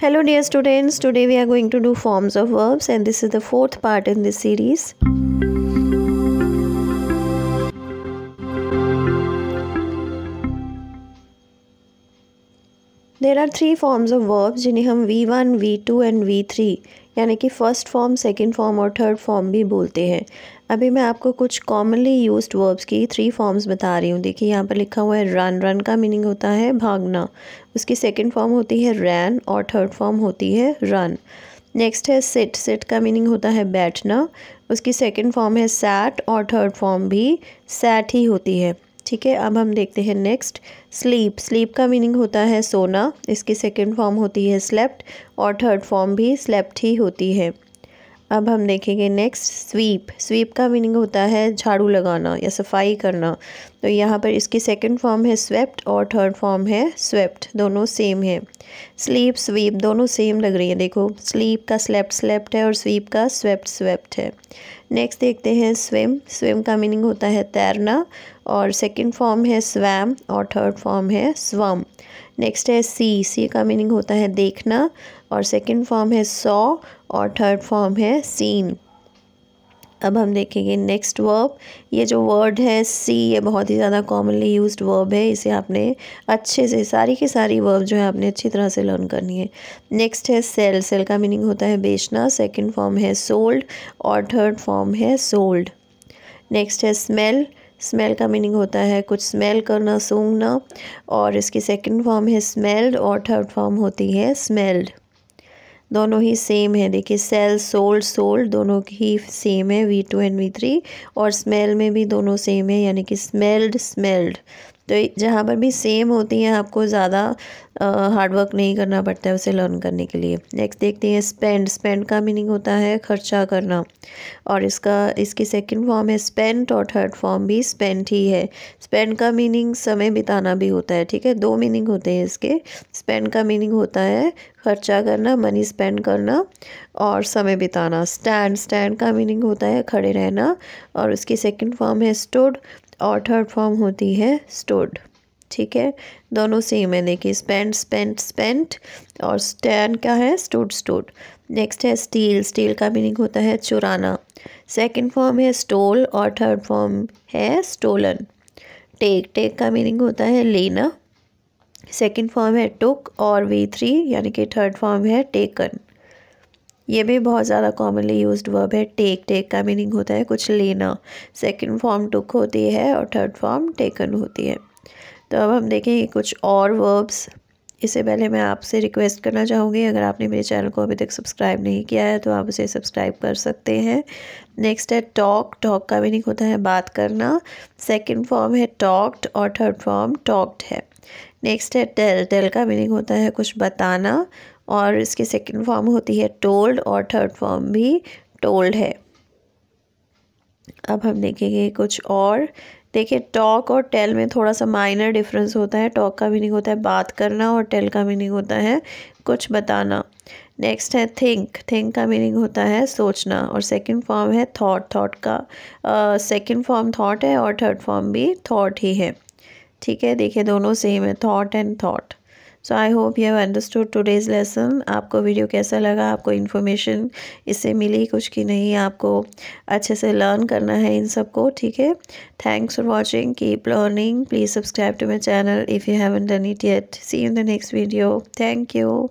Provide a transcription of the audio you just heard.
Hello dear students, today we are going to do forms of verbs and this is the fourth part in this series. There are three forms of verbs जिन्हें हम V one V two and V three यानी कि first form second form और third form भी बोलते हैं अभी मैं आपको कुछ कॉमनली यूज्ड वर्ब्स की थ्री फॉर्म्स बता रही हूँ देखिए यहाँ पर लिखा हुआ है रन रन का मीनिंग होता है भागना उसकी सेकंड फॉर्म होती है रैन और थर्ड फॉर्म होती है रन नेक्स्ट है सिट सिट का मीनिंग होता है बैठना उसकी सेकंड फॉर्म है सैट और थर्ड फॉर्म भी सैट ही होती है ठीक है अब हम देखते हैं नेक्स्ट स्लीप स्लीप का मीनिंग होता है सोना इसकी सेकंड फॉर्म होती है स्लेप्ट और थर्ड फॉर्म भी स्लेप्ट ही होती है अब हम देखेंगे नेक्स्ट स्वीप स्वीप का मीनिंग होता है झाड़ू लगाना या सफाई करना तो यहाँ पर इसकी सेकंड फॉर्म है स्वेप्ट और थर्ड फॉर्म है स्वेप्ट दोनों सेम है स्लीप स्वीप दोनों सेम लग रही है देखो स्लीप का स्लेप्ट स्लेप्ट है और स्वीप का स्वेप्ट स्वेप्ट है नेक्स्ट देखते हैं स्विम स्विम का मीनिंग होता है तैरना और सेकेंड फॉर्म है स्वैम और थर्ड फॉर्म है स्वम नेक्स्ट है सी सी का मीनिंग होता है देखना और सेकंड फॉर्म है सॉ और थर्ड फॉर्म है सीन अब हम देखेंगे नेक्स्ट वर्ब ये जो वर्ड है सी ये बहुत ही ज़्यादा कॉमनली यूज्ड वर्ब है इसे आपने अच्छे से सारी की सारी वर्ब जो है आपने अच्छी तरह से लर्न करनी है नेक्स्ट है सेल सेल का मीनिंग होता है बेचना सेकंड फॉर्म है सोल्ड और थर्ड फॉर्म है सोल्ड नेक्स्ट है स्मेल स्मेल का मीनिंग होता है कुछ स्मेल करना सूंघना और इसकी सेकंड फॉर्म है स्मेल्ड और थर्ड फॉर्म होती है स्मेल्ड दोनों ही सेम है देखिए सेल सोल्ड सोल्ड दोनों ही सेम है V two and V three और स्मेल में भी दोनों सेम है यानी कि स्मेल्ड स्मेल्ड तो जहाँ पर भी सेम होती हैं आपको ज़्यादा हार्डवर्क नहीं करना पड़ता है उसे लर्न करने के लिए नेक्स्ट देखते हैं स्पेंड स्पेंड का मीनिंग होता है खर्चा करना और इसका इसकी सेकंड फॉर्म है स्पेंट और थर्ड फॉर्म भी स्पेंट ही है स्पेंड का मीनिंग समय बिताना भी होता है ठीक है दो मीनिंग होते हैं इसके स्पेंड का मीनिंग होता है खर्चा करना मनी स्पेंड करना और समय बिताना स्टैंड स्टैंड का मीनिंग होता है खड़े रहना और उसकी सेकंड फॉर्म है स्टोड और थर्ड फॉर्म होती है स्टोड ठीक है दोनों सेम है देखिए स्पेंट स्पेंट स्पेंट और स्टैंड क्या है स्टोड स्टोड नेक्स्ट है स्टील स्टील का मीनिंग होता है चुराना सेकंड फॉर्म है स्टोल और थर्ड फॉर्म है स्टोलन टेक टेक का मीनिंग होता है लेना सेकंड फॉर्म है टुक और वी थ्री यानी कि थर्ड फॉर्म है टेकन ये भी बहुत ज़्यादा कॉमनली यूज वर्ब है टेक टेक का मीनिंग होता है कुछ लेना सेकेंड फॉर्म टुक होती है और थर्ड फॉर्म टेकन होती है तो अब हम देखेंगे कुछ और वर्ब्स इससे पहले मैं आपसे रिक्वेस्ट करना चाहूँगी अगर आपने मेरे चैनल को अभी तक सब्सक्राइब नहीं किया है तो आप उसे सब्सक्राइब कर सकते हैं नेक्स्ट है टॉक टॉक का मीनिंग होता है बात करना सेकंड फॉर्म है टॉक्ड और थर्ड फॉर्म टॉक्ड है नेक्स्ट है टेल टेल का मीनिंग होता है कुछ बताना और इसकी सेकेंड फॉर्म होती है टोल्ड और थर्ड फॉर्म भी टोल्ड है अब हम देखेंगे कुछ और देखिए टॉक और टेल में थोड़ा सा माइनर डिफरेंस होता है टॉक का मीनिंग होता है बात करना और टेल का मीनिंग होता है कुछ बताना नेक्स्ट है थिंक थिंक का मीनिंग होता है सोचना और सेकंड फॉर्म है थॉट थॉट का सेकंड फॉर्म थॉट है और थर्ड फॉर्म भी थॉट ही है ठीक है देखिए दोनों सेम है thought and thought so I hope you have understood today's lesson आपको वीडियो कैसा लगा आपको इन्फॉर्मेशन इससे मिली कुछ कि नहीं आपको अच्छे से लर्न करना है इन सबको ठीक है thanks for watching keep learning please subscribe to my channel if you haven't done it yet see in the next video thank you